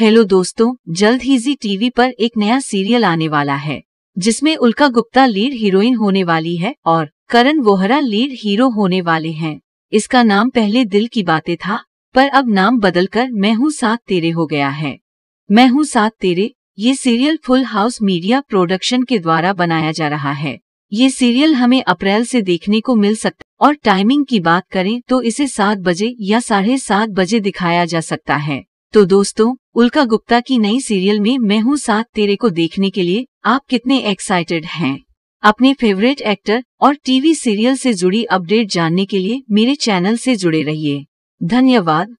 hello दोस्तों जल्द ही जी TV पर एक नया सीरियल आने वाला है जिसमें उल्का गुप्ता लीड हीरोइन होने वाली है और करण वोहरा लीड हीरो होने वाले हैं इसका नाम पहले दिल की बातें था पर अब नाम बदलकर मैं हूँ साथ तेरे हो गया है मैं हूँ साथ तेरे ये serial full house media production के द्वारा बनाया जा रहा है ये सीरियल हमें अप्रैल से देखने को मिल सकता और टाइमिंग की बात करें तो इसे सात बजे या साढ़े सात बजे दिखाया जा सकता है तो दोस्तों उल्का गुप्ता की नई सीरियल में मैं हूँ साथ तेरे को देखने के लिए आप कितने एक्साइटेड हैं अपने फेवरेट एक्टर और टीवी सीरियल से जुड़ी अपडेट जानने के लिए मेरे चैनल से जुड़े रहिए धन्यवाद